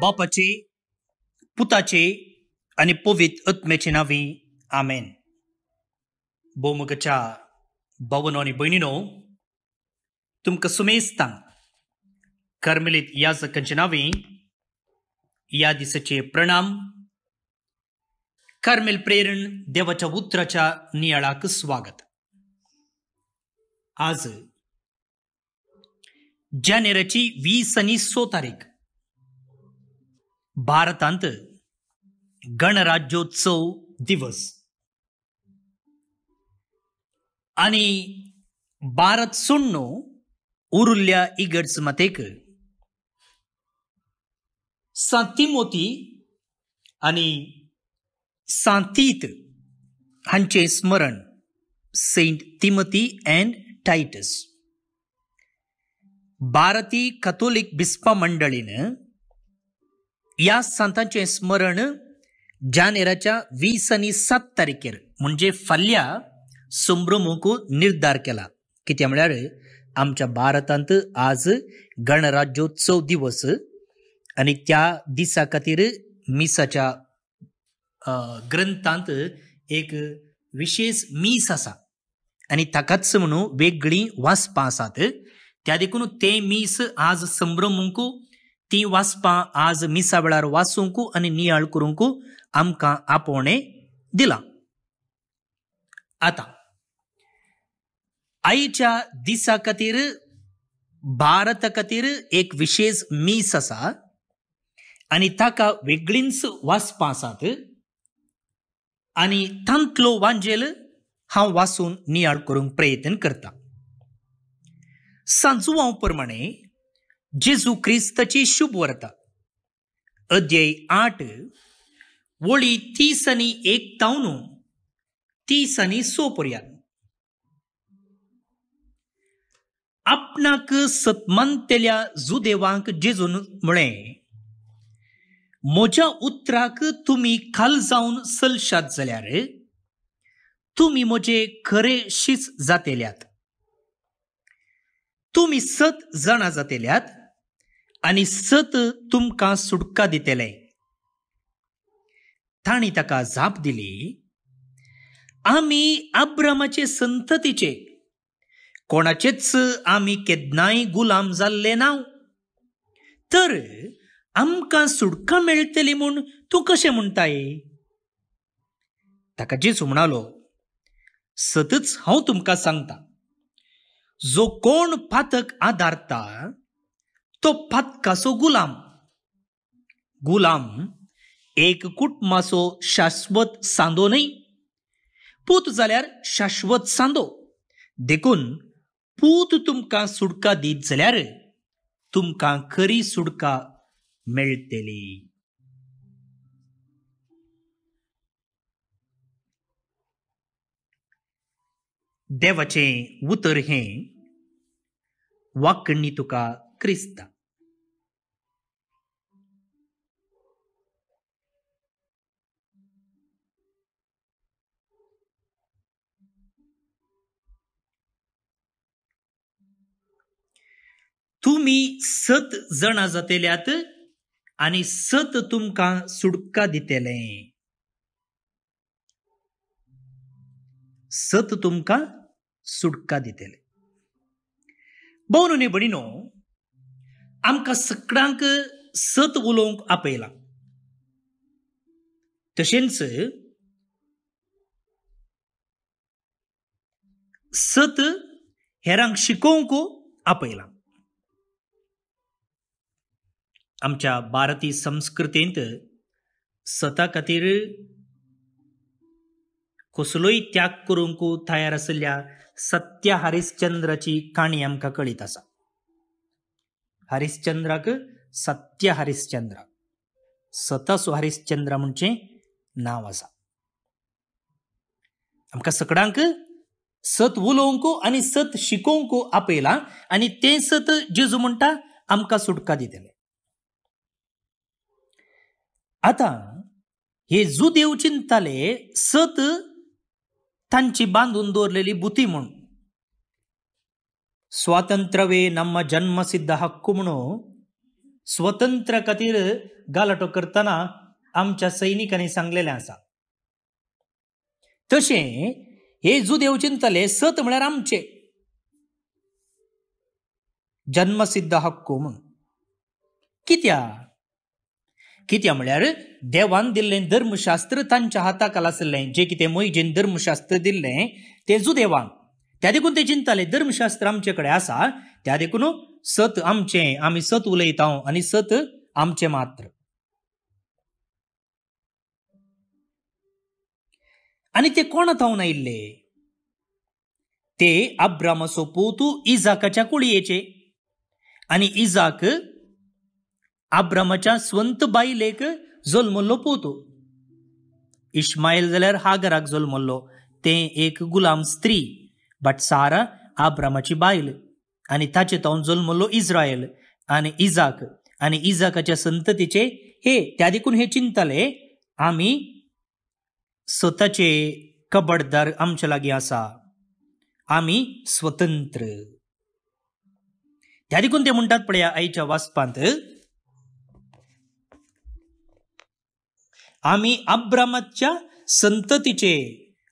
बापाचे पुताचे आणि पोवीत आत्म्याचे नावे आमेन बोमगच्या भावनो आणि बहिणीनो तुमकां सुमेस्तां कर्मलीत याजकांचे नावे या दिसाचे प्रणाम कर्मेल प्रेरण देवाच्या उत्तराच्या नियाळाक स्वागत आज जानेराची वीस आणि सो तारीख भारतांत गणराज्योत्सव दिवस आणि भारत सुन्नो उरुल्या इगर्ज मतेक मोती आणि सांतीत हांचे स्मरण सेंट तिमती अँड टायटस भारती कथोलीक बिस्पा मंडळीन या संतांचे स्मरण जानेराच्या वीस आणि सात तारखेर म्हणजे फाल्यां संभ्रमूक निर्धार केला त्या म्हळ्यार आमच्या भारतांत आज गणराज्योत्सव दिवस आणि त्या दिसा खातीर मिसाच्या ग्रंथांत एक विशेष मीस आसा आणि ताकाच म्हणून वेगळी वाचपां आसात त्या देखून ते मीस आज संभ्रमूक ती वाचपां आज मिसा वेळार वाचूंकू आनी नियाळ करूंकू आमकां आपोवणें दिलां आतां आईच्या दिसा खातीर भारता खातीर एक विशेष मीस आसा आनी ताका वेगळींच वाचपां आसात आनी तांतलो वांजेल हांव वाचून नियाळ करूंक प्रयत्न करतां सांजुवांव प्रमाणें जेजू शुभ शुभवर्ता अध्याय आठ वळी तीस आणि एक तावनो तीस सो सोपर्यान आपणाक सत्मानतेल्या जुदेवांक जेजून म्हळें म्हज्या उतराक तुम्ही खाल जाऊन सलशात जाल्यार तुम्ही मोजे खरे शिस जातेल्यात तुम्ही सत जाणा जातेल्यात आणि सत तुमकां सुटका दितेले ताणी ताका जाप दिली आमी आब्रामाचे संततीचे कोणाचेच आमी केदनाय गुलाम जाल्ले नाव तर आमका सुटका मेळटली म्हूण तूं कशें म्हणटाय ताका जी म्हणालो सतच हांव तुमकां सांगता जो कोण पातक आदारता तो फत गुलाम गुलाम एक कुट मासो शाश्वत सांदो न्हय पूत जाल्यार शाश्वत सांदो देखून पूत तुमका सुडका दीत जाल्यार तुमका खरी सुडका मेळटली देवाचें उतर हें वाकणी तुका क्रिस्ता तुम्ही सत जणा जातेल्यात आणि सत तुमका सुडका दितेले सत तुमका सुडका दितेले भोवनुने बडिनो आमकां सगळ्यांक सत उलोवंक आपयलां तशेंच सत हेरांक शिकोवंक आपयलां आमच्या भारतीय संस्कृतींत सता खातीर कसलोय त्याग करूंक तयार आशिल्ल्या सत्य हरिश्चंद्राची काणी आमकां कळीत आसा హరిశ్చంద్రకు सत्य హరిశ్చంద్ర सतस हरिश्चंद्र म्हणजे नाव आसा आमकां सगळ्यांक सत उलोवंको आनी सत शिकोवंको आपयलां आनी तें सत जेजू म्हणटा आमकां सुटका दितलें आता हे देव चिंताले सत तांची बांधून दवरलेली बुती म्हणून नम्मा जन्मसिद्ध हक्क म्हणून स्वतंत्र खातीर गालाटो करतना आमच्या सैनिकांनी सांगलेलें आसा तशें हे जुदेव चिंतले सत म्हळ्यार आमचे जन्मसिद्ध हक्कू म्हणून कित्या कित्या म्हळ्यार देवान दिल्लें धर्मशास्त्र तांच्या हाताक आसलें जे कितें मोहिजीन धर्मशास्त्र दिल्लें तें जुदेवान त्या देखून ते चिंताले धर्मशास्त्र आमच्याकडे असा त्या देखून हो, सत आमचे आम्ही सत उलयत आणि सत आमचे मात्र आणि ते कोण थावून आयिल्ले ते अब्रामाचो पोतू इजाकाच्या कुळयेचे आणि इजाक आब्रामाच्या स्वंत बायलेक जल्मल्लो पोतू इश्माईल जाल्यार हागराक जल्मल्लो ते एक गुलाम स्त्री बट सारा आब्रामाची बायल आणि ताचे तावन जन्मलो इस्रायल आणि इजाक आणि इजाकाच्या संततीचे हे त्या देखून हे चिंताले आम्ही स्वतःचे कबडदार आमच्या लागी असा आम्ही स्वतंत्र त्या देखून ते म्हणतात पळया आईच्या वाचपांत आम्ही आब्रामाच्या संततीचे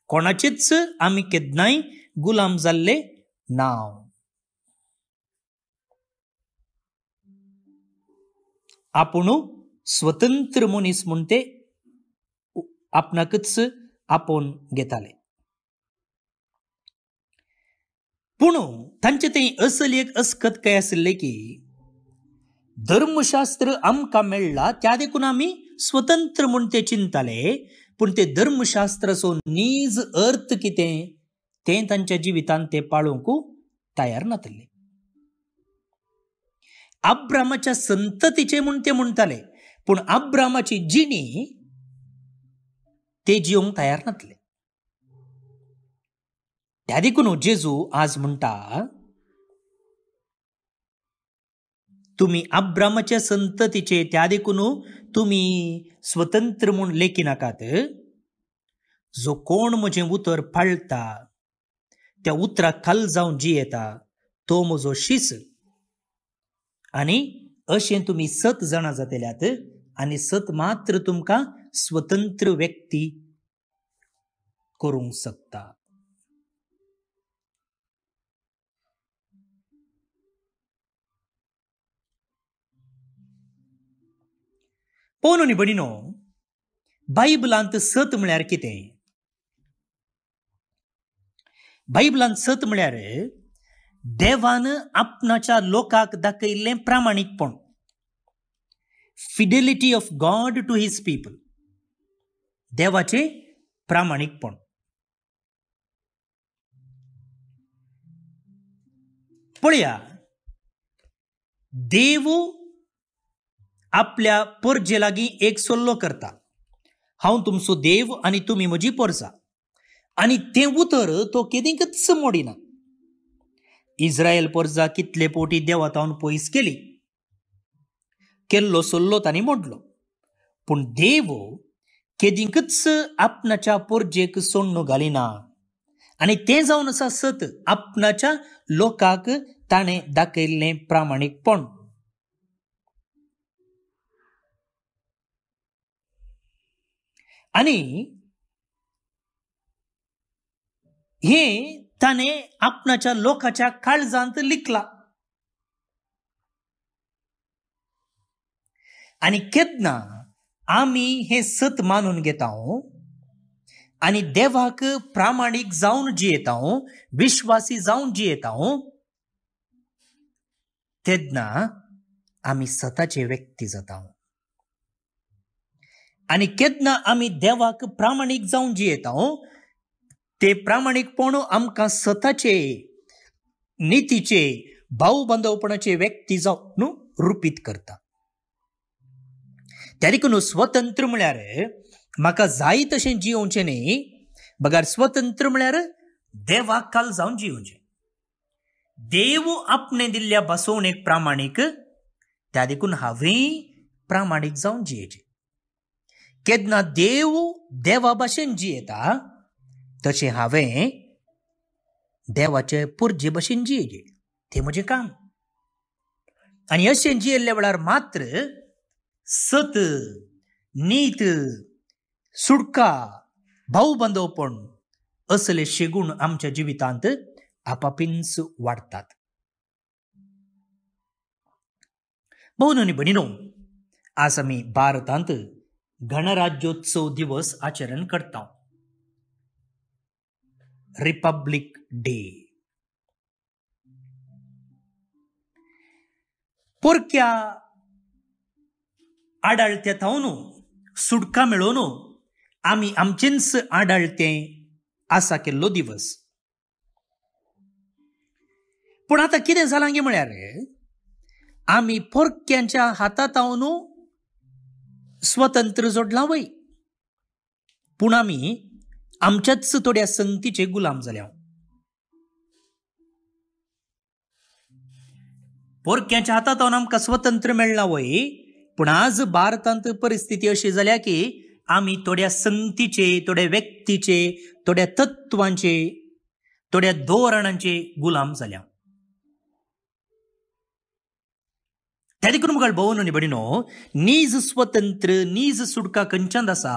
कोणाचेच आम्ही केदनाय गुलाम झाले नाव आपण स्वतंत्र मनीस म्हूण ते आपणाकच आपोवन घेताले पूण तांचे ते एक अस्कत काय असले की धर्मशास्त्र आमकां मेळ्ळां त्या देखून आमी स्वतंत्र म्हूण ते चिंताले पूण ते धर्मशास्त्र सो नीज अर्थ कितें ते त्यांच्या जिवितांत ते पाळूंक तयार नातले आब्रामाच्या संततीचे म्हणून ते म्हणताले पण आब्रामाची जिणी ते जिवंक तयार नातले त्या देखून जेजू आज म्हणटा तुम्ही आब्रामाच्या संततीचे त्या देखून तुम्ही स्वतंत्र म्हणून लेखी नाकात जो कोण म्हजें उतर पाळता त्या उतरा खाल जाऊन जी येता तो म्हजो शिस आनी अशें तुमी सत जाणां जातल्यात आनी सत मात्र तुमकां स्वतंत्र व्यक्ती करूंक शकता पळोवन आनी बडिनो बायबलांत सत म्हळ्यार कितें बायबलान सत म्हळ्यार देवान आपणाच्या लोकांक दाखयिल्लें प्रामाणीकपण fidelity of God to his people देवाचे प्रामाणीकपण पळया देव आपल्या पोरजे लागीं एक सल्लो करता हांव तुमचो देव आनी तुमी म्हजी पोरसा आणि ते उतर तो केदींकच मोडिना इस्रायल पोरजा कितले पोटी देवा पयस केली केल्लो सल्लो तांणी मोडलो पूण देव केदींकच आपणाच्या पोरजेक सोडणं घालिना आणि ते जाऊन असा सत आपणाच्या लोकांक ताणें दाखयल्लें प्रामाणीकपण आनी हे त्याने आपणाच्या लोकाच्या काळजांत लिखला आणि केदना आम्ही हे सत मानून घेता आणि देवाक प्रामाणिक जाऊन जियेता विश्वासी जाऊन जियेता तेदना आम्ही सताचे व्यक्ती जाता आणि केदना आम्ही देवाक प्रामाणिक जाऊन जियेता ते प्रामाणिकपण आमकां स्वताचे नितीचे भाऊ व्यक्ती जावन रुपीत करता त्या देखून स्वतंत्र म्हळ्यार म्हाका जाय तशें जिवोवचें न्ही बघार स्वतंत्र म्हळ्यार देवा काल जावन जिवोवचें देव आपणे दिल्ल्या एक प्रामाणीक त्या देखून हांवें प्रामाणीक जावन जियेचें केन्ना देव देवा भाशेन जियेता तशें हांवें देवाचे पुर्जे भशेन जियेले तें म्हजें काम आनी अशें जियेल्ल्या वेळार मात्र सत नीत सुडका भाऊ बंदोपण असले शेगूण आमच्या जिवितांत आपापिंस वाडतात भोवन आनी भणिनो आज आमी भारतांत गणराज्योत्सव दिवस आचरण करता रिपब्लिक डे पोरक्या आढाळत्या थावनो सुटका मिळवनो आम्ही आमचेच आडाळते असा दिवस पण आता किती झालं गे आम्ही पोरक्यांच्या हातात राहून स्वतंत्र जोडला वय पण आम्ही आमच्याच थोड्या संगतीचे गुलाम झाल्या पोरक्याच्या हातात आमकां स्वतंत्र मेळना वय पूण आज भारतांत परिस्थिती अशी झाल्या की आम्ही थोड्या संगतीचे थोड्या व्यक्तीचे थोड्या तत्वांचे थोड्या धोरणांचे गुलाम झाल्या त्या देखून मुखार भोवन आणि बडिनो नीज स्वतंत्र नीज सुटका खंयच्यान आसा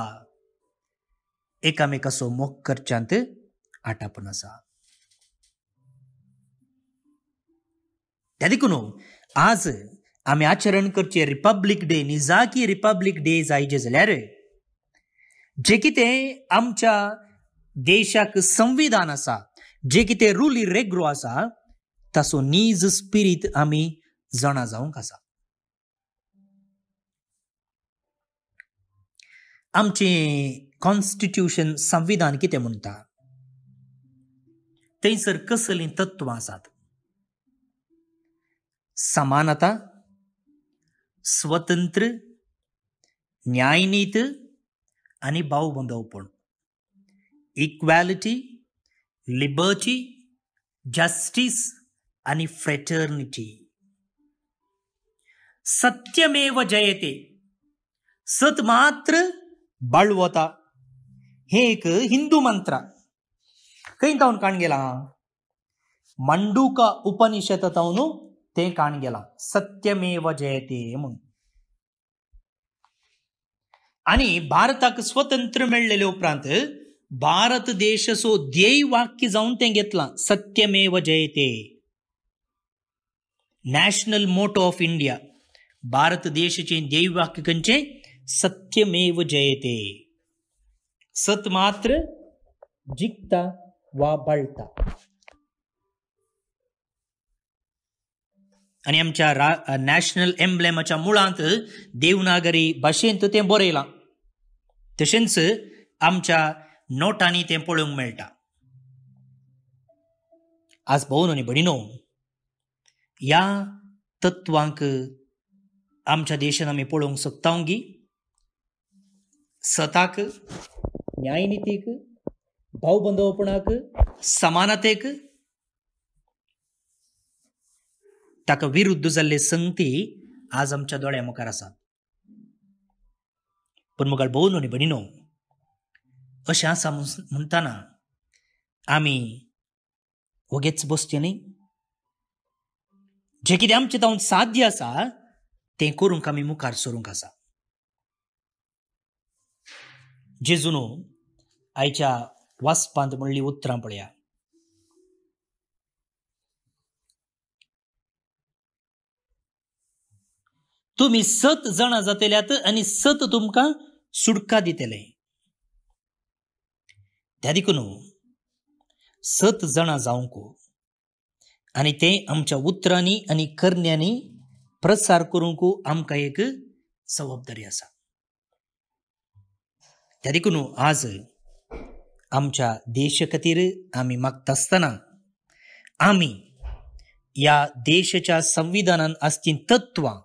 ते आटापण आसा त्या देखून आज आम्ही आचरण करचे रिपब्लिक डे निजाकी रिपब्लिक डे जायचे जाल्यार जे कितें आमच्या देशाक संविधान आसा जे कितें रूल इरेग्रो असा तसो नीज स्पिरीत आमी जाणा जावंक आसा आमचे कॉन्स्टिट्युशन संविधान कितें म्हणटा थंयसर कसलीं तत्वां आसात समानता स्वतंत्र न्यायनीत आनी भाऊबंदवपण इक्वेलिटी लिबर्टी जस्टीस आणि फ्रेटर्निटी सत्यमेव जयते सत मात्र बळवता हे एक हिंदू मंत्र खाऊन काण गेला मंडूका उपनिषद ते काण गेला सत्यमेव जयते आणि भारताक स्वतंत्र मिळलेले उपरांत भारत देशचं देय वाक्य जाऊन ते घेतला सत्यमेव जयते national motto of India Bharat देशचे वाक्य खचे सत्यमेव जयते सत मात्र जिंकता वा बळता आणि आमच्या नॅशनल एम्ब्लेमाच्या मुळांत देवनागरी भाशेंत तें बरयलां तशेंच आमच्या नोटांनी तें पळोवंक मेळटा आज भोवन आनी या ह्या तत्वांक आमच्या देशांत आमी पळोवंक सताक, न्यायनीतीक நீதிக்கு பௌபந்தோபனாக்கு समानतेक ताका विरुद्ध जाल्ले संती आज आमच्या दोळ्या मुखार आसात पूण मुखार भोव न्हू भणी न्हू अशें आसा म्हणटाना आमी वगेच बसचे न्ही जें कितें आमचे तावन साध्य आसा तें करूंक आमी मुखार सरूंक आसा जे आयच्या वासपांत म्हणली उतरां पळया तुम्ही सत जणा जातल्यात आणि सत तुमका सुटका दितले त्या सत जणा जावंकू आणि ते आमच्या उतरांनी आणि कर्ण्यानी प्रसार करूंक आमका एक जबाबदारी असा देखून आज आमच्या देश खातीर आमी मागता आसतना आमी या देशाच्या संविधानात आसची तत्वां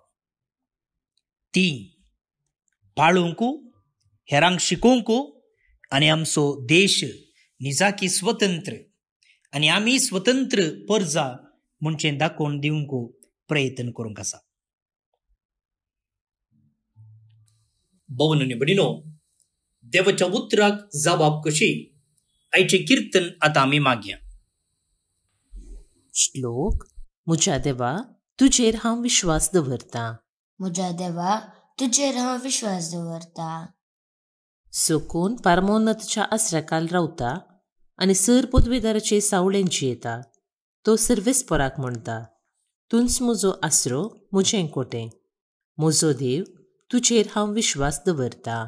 ती पाळूंक हेरांक शिकोवंक आणि आमचो देश निजाकी स्वतंत्र आणि आम्ही स्वतंत्र पर्जा म्हणजे दाखोवन दिवंक प्रयत्न करूंक आसा भोवन देवाच्या उतराक जबाब कशी आयचे कीर्तन आता आम्ही मागया श्लोक म्हज्या देवा तुजेर हांव विश्वास दवरता म्हज्या देवा तुजेर हांव विश्वास दवरता सोकून पारमोन्नतच्या काल रावता आणि सर पदवीदाराचे सावळेंची येता तो सर्वेस्पराक म्हणटा तुंच म्हजो आसरो म्हजें कोटे म्हजो देव तुजेर हांव विश्वास दवरता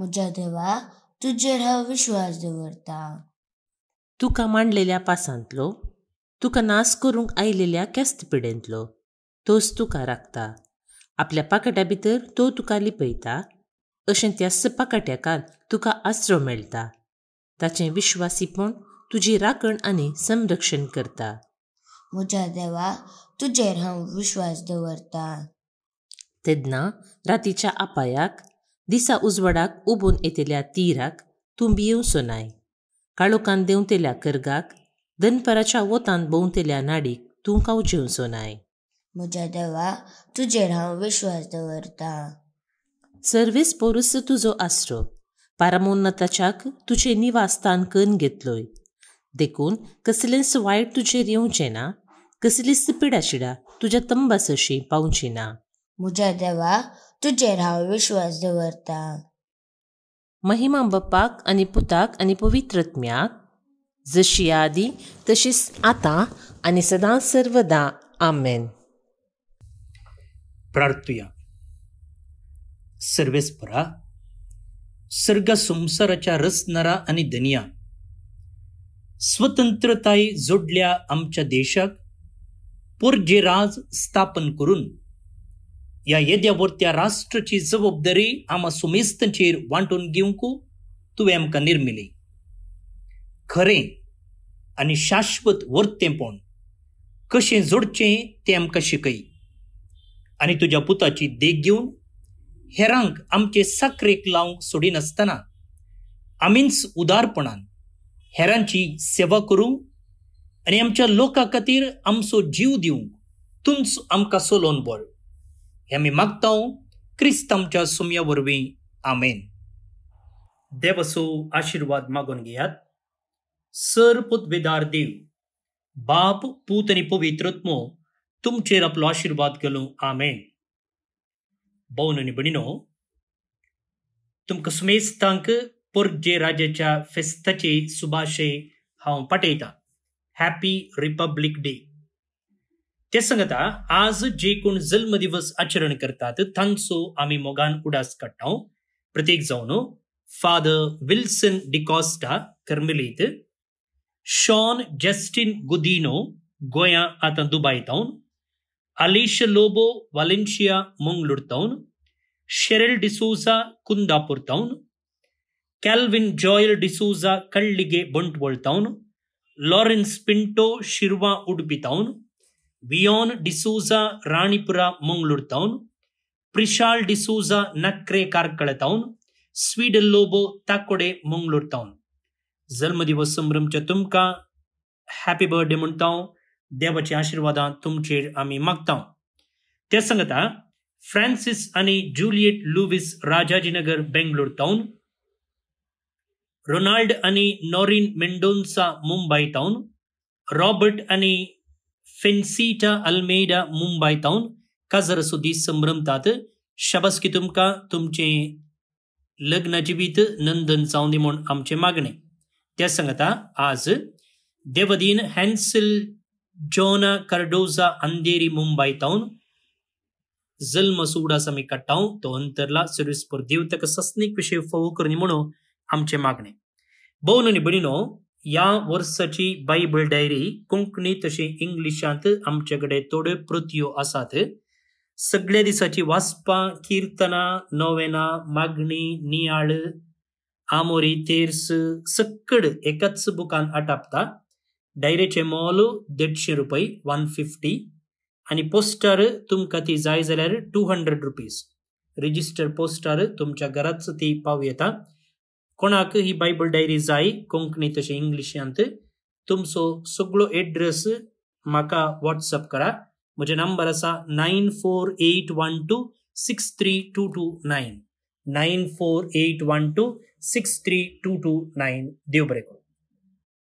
म्हज्या देवा तुजेर हांव विश्वास दवरता तुका मांडलेल्या पासांतलो तुका नास करूंक आयलेल्या केस्त पिडेंतलो तोच तुका राखता आपल्या पाकट्या भितर तो तुका लिपयता अशें त्यास पाकट्याकार तुका आसरो मेळटा ताचें विश्वासीपण तुजी राखण आनी संरक्षण करता म्हज्या देवा तुजेर हांव विश्वास दवरता तेन्ना रातीच्या आपायाक दिसा उजवाडाक उबून येतेल्या तीराक तुंबी सोनाय काळोखान देंवतेल्या करगाक दनपराच्या वतान भोंवतेल्या नाडीक तूं कावजेव सोनाय म्हज्या देवा तुजेर हांव विश्वास दवरता सर्वेस पोरुस तुजो आसरो पारमोन्नताच्याक तुजे निवासस्थान कन घेतलोय देखून कसलेच वायट तुजेर येवचें ना कसलीच पिडाशिडा तुज्या तंबासशी पावची ना मुझा देवा तुझे राव विश्वास दवरता महिमा बप्पाक आणि पुताक आणि पवित्रत्म्याक जशी तशिस तशीच आतां आनी सदां सर्वदा आमेन प्रार्थुया सर्वेस्परा सर्ग संसाराच्या रसनरा आणि दनिया स्वतंत्रताई जोडल्या आमच्या देशाक पुरजे राज स्थापन करून ह्या येद्यावरत्या राष्ट्राची जबाबदारी आम्हा सुमेस्तांचेर वांटून घेऊक तुवें आमकां निर्मिली खरें आनी शाश्वत वर्तेपण कशें जोडचें तें आमकां शिकय आनी तुज्या पुताची देख घेवन हेरांक आमचे साकरेक लावंक सोडिनासतना आमीच उदारपणान हेरांची सेवा करू आनी आमच्या लोकां खातीर आमचो जीव दिवंक तुमच आमकां सोलोन बळ हे मी मागता क्रिस्तमच्या सुमया वरवीं आमेन देवसो आशीर्वाद आशिर्वाद मागून घेयात सर पुतबेदार देव बाप पूत आणि पवित्रत्मो तुमचेर आपलो आशिर्वाद केलो आमेन भोवन आनी भणिनो तुमकां सुमेस्तांक पणजे राजाच्या फेस्ताचे सुभाशे हांव पाठयतां हॅपी रिपब्लीक डे ಆ ಜನ್ಮ ದಿವಸ ಆಚರಣ ಪ್ರುಬಾಯೋಬೋ ಮಂಗ್ಳೂರು ಕುಂದಾಪುರ ಕಲ್ವೀನ್ ಜಯಲ್ ಡಿಸೋಜಾ ಕಳ್ಳಗೇ ಬೊಂಟ್ಲ ತಾ ಲೋ ಶಿರ್ವಾ ಉಡುಪಿ ತಾವು वियॉन D'Souza राणीपुरा Monglur Town, Prishal D'Souza Nakre Karkala Town, Sweden Lobo Takode Monglur Town. जन्मदिवस संभ्रमच्या तुमका हॅपी बर्थडे म्हणता देवाचे आशीर्वादा तुमचेर त्या सांगता फ्रान्सिस आणि Juliet Lewis Rajajinagar Bangalore town Ronald आणि Noreen Mendonca Mumbai town Robert आणि फेन्सीटा अल्मेडा मुंबई टाउन काजर सुदी संभ्रमतात शाबासकी तुमकां तुमचें लग्न जिवीत नंदन जावं दी म्हूण आमचें मागणें त्या सांगता आज देवदीन Hansel Jonah Cardoza Andheri Mumbai town जल्म सुगडास आमी काडटाव तो अंतरला सिरीज पर देव ताका सस्नीक विशय म्हणून आमचें मागणें भोवन आनी भयणीनो या वर्षाची बायबल डायरी कोंकणी तशी इंग्लिशांत आमच्याकडे थोड्यो प्रत्यो आसात सगळ्या दिसाची वाचपां कीर्तना नोवेना मागणी नियाळ आमोरी तेर्स सक्कड एकाच बुकान आटापता डायरेचे मोल देडशे रुपये वन फिफ्टी आणि पोस्टर तुमकां ती जाय जाल्यार टू हंड्रेड रुपीज रजिस्टर पोस्टर तुमच्या घरातच ती पाव येता ಈ ಬೈಬಲ್ ಡೈರಿ ಜ್ಲೀಷ್ ವಾಟ್ಸಪ್ ಕರ ಮುಜ ನಂಬರ್ ಅಸ nine four eight one two six three two two nine four eight one two six three two two nine